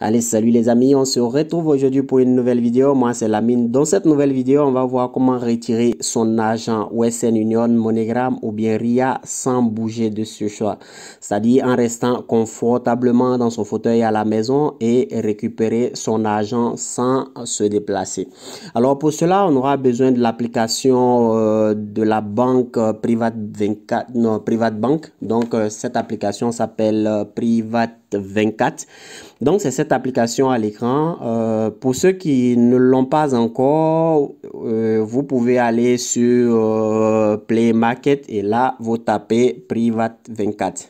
Allez, salut les amis, on se retrouve aujourd'hui pour une nouvelle vidéo. Moi, c'est Lamine. Dans cette nouvelle vidéo, on va voir comment retirer son agent Western Union, Monogram ou bien RIA sans bouger de ce choix. C'est-à-dire en restant confortablement dans son fauteuil à la maison et récupérer son agent sans se déplacer. Alors pour cela, on aura besoin de l'application euh, de la banque euh, Private 24, non, Private Bank. Donc euh, cette application s'appelle Private 24. Donc, c'est cette application à l'écran. Euh, pour ceux qui ne l'ont pas encore, euh, vous pouvez aller sur euh, Play Market et là, vous tapez Private 24.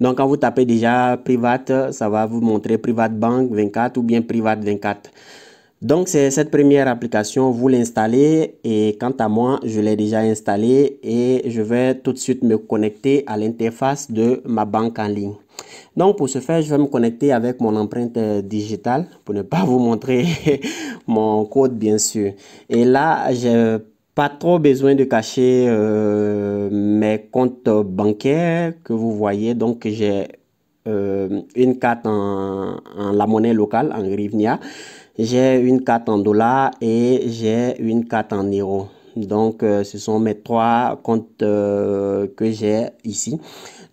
Donc, quand vous tapez déjà Private, ça va vous montrer Private Bank 24 ou bien Private 24. Donc, c'est cette première application, vous l'installez et quant à moi, je l'ai déjà installé et je vais tout de suite me connecter à l'interface de ma banque en ligne. Donc pour ce faire, je vais me connecter avec mon empreinte euh, digitale pour ne pas vous montrer mon code bien sûr. Et là, je n'ai pas trop besoin de cacher euh, mes comptes bancaires que vous voyez. Donc j'ai euh, une carte en, en, la monnaie locale, en Grivnia. J'ai une carte en dollars et j'ai une carte en euros. Donc, euh, ce sont mes trois comptes euh, que j'ai ici.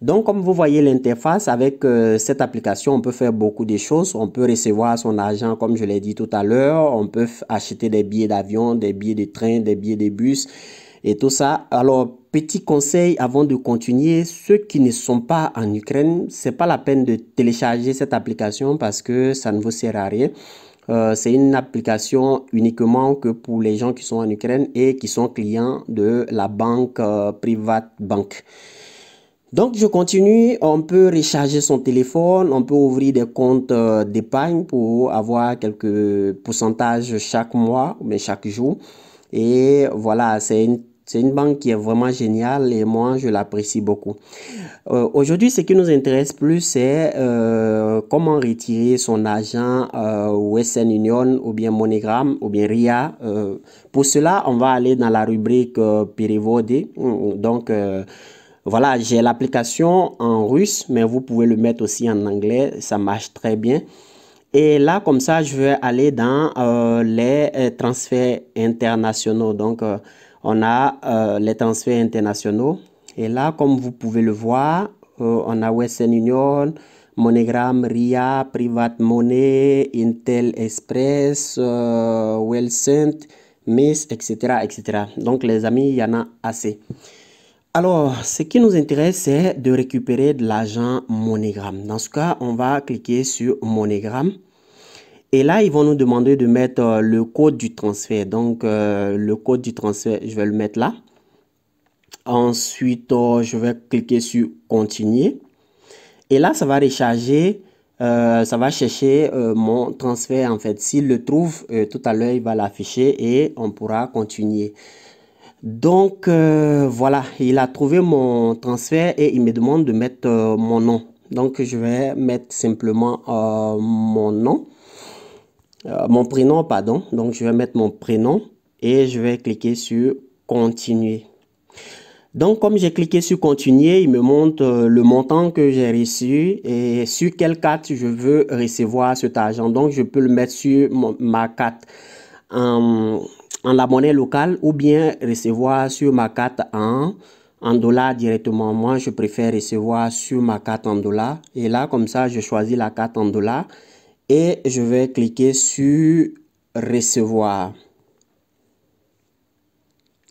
Donc, comme vous voyez l'interface, avec euh, cette application, on peut faire beaucoup de choses. On peut recevoir son argent, comme je l'ai dit tout à l'heure. On peut acheter des billets d'avion, des billets de train, des billets de bus et tout ça. Alors, petit conseil avant de continuer, ceux qui ne sont pas en Ukraine, c'est pas la peine de télécharger cette application parce que ça ne vous sert à rien. Euh, c'est une application uniquement que pour les gens qui sont en Ukraine et qui sont clients de la banque euh, Private Bank. Donc je continue, on peut recharger son téléphone, on peut ouvrir des comptes euh, d'épargne pour avoir quelques pourcentages chaque mois, mais chaque jour. Et voilà, c'est une c'est une banque qui est vraiment géniale et moi, je l'apprécie beaucoup. Euh, aujourd'hui, ce qui nous intéresse plus, c'est euh, comment retirer son argent euh, Western Union ou bien Monogram ou bien RIA. Euh, pour cela, on va aller dans la rubrique Périvodé. Donc, voilà, j'ai l'application en russe, mais vous pouvez le mettre aussi en anglais. Ça marche très bien. Et là, comme ça, je vais aller dans les transferts internationaux. Donc, on a euh, les transferts internationaux. Et là, comme vous pouvez le voir, euh, on a Western Union, Monogram, RIA, Private Money, Intel Express, euh, Miss, etc., etc. Donc, les amis, il y en a assez. Alors, ce qui nous intéresse, c'est de récupérer de l'argent Monogram. Dans ce cas, on va cliquer sur Monogram. Et là, ils vont nous demander de mettre euh, le code du transfert. Donc, euh, le code du transfert, je vais le mettre là. Ensuite, euh, je vais cliquer sur continuer. Et là, ça va recharger. ça va chercher mon transfert en fait. S'il le trouve, tout à l'heure, il va l'afficher et on pourra continuer. Donc, voilà, il a trouvé mon transfert et il me demande de mettre mon nom. Donc, je vais mettre simplement mon nom. Euh, mon prénom, pardon. Donc, je vais mettre mon prénom et je vais cliquer sur continuer. Donc, comme j'ai cliqué sur continuer, il me montre euh, le montant que j'ai reçu et sur quelle carte je veux recevoir cet argent. Donc, je peux le mettre sur ma carte en, la monnaie locale ou bien recevoir sur ma carte en, en dollars directement. Moi, je préfère recevoir sur ma carte en dollars. Et là, comme ça, je choisis la carte en dollars et je vais cliquer sur recevoir.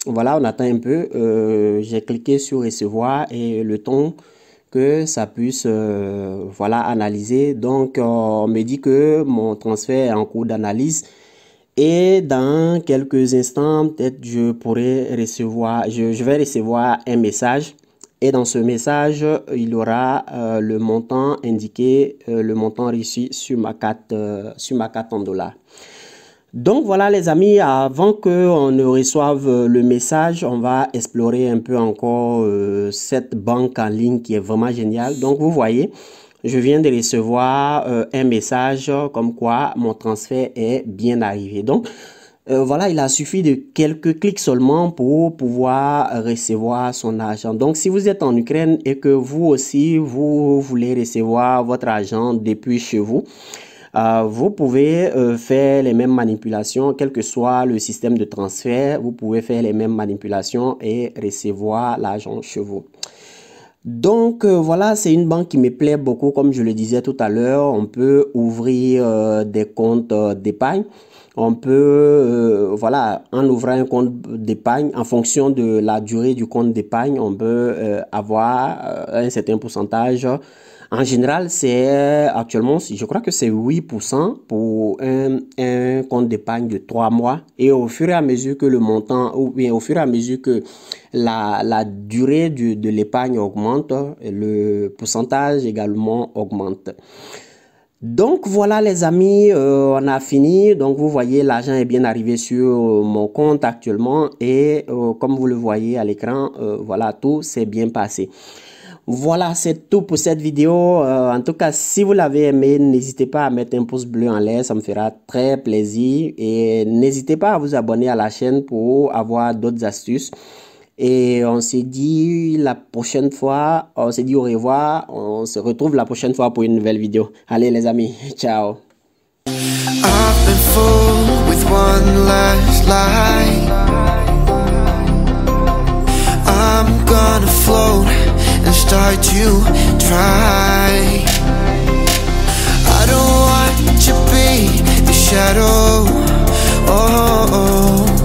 Voilà, on attend un peu. Euh, j'ai cliqué sur recevoir et le temps que ça puisse euh, voilà, analyser. Donc, euh, on me dit que mon transfert est en cours d'analyse. Et dans quelques instants, peut-être je pourrais recevoir, je vais recevoir un message et dans ce message, il aura euh, le montant indiqué, euh, le montant reçu sur ma carte, euh, sur ma carte en dollars. Donc voilà les amis, avant qu'on ne reçoive le message, on va explorer un peu encore cette banque en ligne qui est vraiment géniale. Donc vous voyez, je viens de recevoir un message comme quoi mon transfert est bien arrivé. Donc euh, voilà, il a suffi de quelques clics seulement pour pouvoir recevoir son argent. Donc, si vous êtes en Ukraine et que vous aussi, vous voulez recevoir votre argent depuis chez vous, euh, vous pouvez euh, faire les mêmes manipulations, quel que soit le système de transfert, vous pouvez faire les mêmes manipulations et recevoir l'argent chez vous. Donc voilà, c'est une banque qui me plaît beaucoup. Comme je le disais tout à l'heure, on peut ouvrir des comptes d'épargne on peut, euh, voilà, en ouvrant un compte d'épargne, en fonction de la durée du compte d'épargne, on peut euh, avoir euh, un certain pourcentage. En général, c'est actuellement, je crois que c'est 8% pour un, un compte d'épargne de 3 mois. Et au fur et à mesure que le montant, ou bien au fur et à mesure que la, durée de l'épargne augmente, le pourcentage également augmente. Donc voilà les amis, euh, on a fini. Donc vous voyez, l'argent est bien arrivé sur euh, mon compte actuellement et euh, comme vous le voyez à l'écran, voilà, tout s'est bien passé. Voilà, c'est tout pour cette vidéo. en tout cas, si vous l'avez aimé, n'hésitez pas à mettre un pouce bleu en l'air, ça me fera très plaisir. Et n'hésitez pas à vous abonner à la chaîne pour avoir d'autres astuces. Et on s'est dit la prochaine fois, on s'est dit au revoir, on se retrouve la prochaine fois pour une nouvelle vidéo. Allez les amis, ciao. I'm gonna float and start to try. I don't want to be the shadow. Oh. oh, oh.